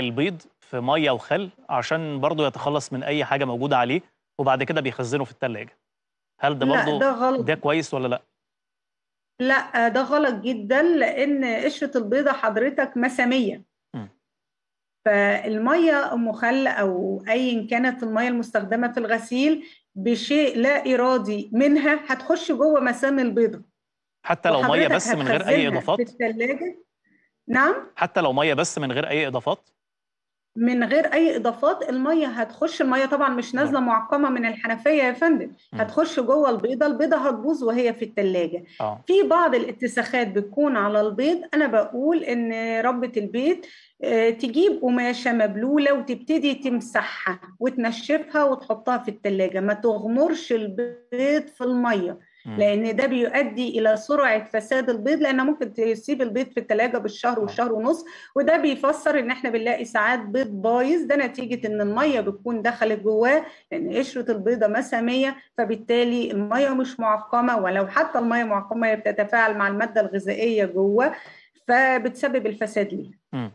البيض في ميه وخل عشان برضه يتخلص من اي حاجه موجوده عليه وبعد كده بيخزنه في الثلاجه هل ده برضه ده غلط ده كويس ولا لا لا ده غلط جدا لان قشره البيضه حضرتك مساميه فالميه ام خل او ايا كانت الميه المستخدمه في الغسيل بشيء لا ارادي منها هتخش جوه مسام البيضه حتى لو ميه بس من غير اي اضافات في الثلاجه نعم حتى لو ميه بس من غير اي اضافات من غير اي اضافات الميه هتخش الميه طبعا مش نعم. نازله معقمه من الحنفيه يا فندم هتخش جوه البيضه البيضه هتبوظ وهي في الثلاجه آه. في بعض الاتساخات بتكون على البيض انا بقول ان ربه البيت آه، تجيب قماشه مبلوله وتبتدي تمسحها وتنشفها وتحطها في الثلاجه ما تغمرش البيض في الميه لان ده بيؤدي الى سرعه فساد البيض لان ممكن تسيب البيض في الثلاجه بالشهر آه. والشهر ونص وده بيفسر ان احنا بنلاقي ساعات بيض بايظ ده نتيجه ان الميه بتكون دخلت جواه لان قشره البيضه مساميه فبالتالي الميه مش معقمه ولو حتى الميه معقمه بتتفاعل مع الماده الغذائيه جوه فبتسبب الفساد ليها